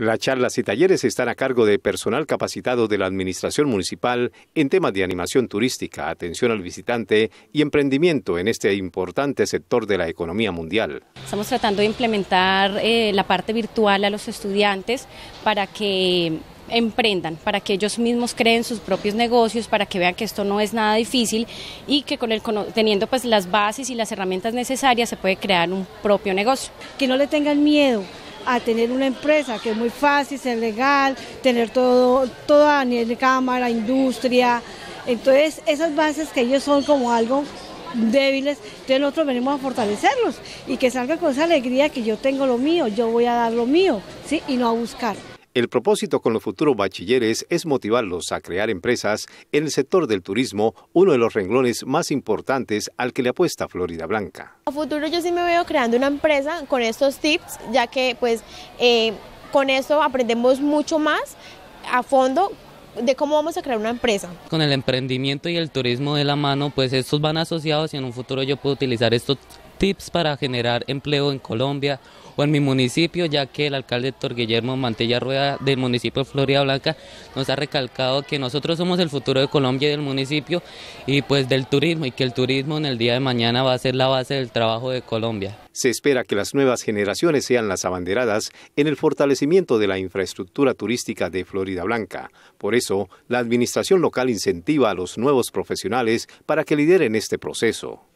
Las charlas y talleres están a cargo de personal capacitado de la Administración Municipal en temas de animación turística, atención al visitante y emprendimiento en este importante sector de la economía mundial. Estamos tratando de implementar eh, la parte virtual a los estudiantes para que emprendan, para que ellos mismos creen sus propios negocios, para que vean que esto no es nada difícil y que con el, teniendo pues las bases y las herramientas necesarias se puede crear un propio negocio. Que no le tengan miedo, a tener una empresa que es muy fácil, ser legal, tener todo, todo a nivel de cámara, industria. Entonces, esas bases que ellos son como algo débiles, entonces nosotros venimos a fortalecerlos y que salga con esa alegría que yo tengo lo mío, yo voy a dar lo mío, ¿sí? Y no a buscar. El propósito con los futuros bachilleres es motivarlos a crear empresas en el sector del turismo, uno de los renglones más importantes al que le apuesta Florida Blanca. A futuro yo sí me veo creando una empresa con estos tips, ya que pues eh, con eso aprendemos mucho más a fondo de cómo vamos a crear una empresa. Con el emprendimiento y el turismo de la mano, pues estos van asociados y en un futuro yo puedo utilizar estos tips para generar empleo en Colombia o en mi municipio, ya que el alcalde Héctor Guillermo Mantella Rueda del municipio de Florida Blanca nos ha recalcado que nosotros somos el futuro de Colombia y del municipio y pues del turismo y que el turismo en el día de mañana va a ser la base del trabajo de Colombia. Se espera que las nuevas generaciones sean las abanderadas en el fortalecimiento de la infraestructura turística de Florida Blanca. Por eso, la administración local incentiva a los nuevos profesionales para que lideren este proceso.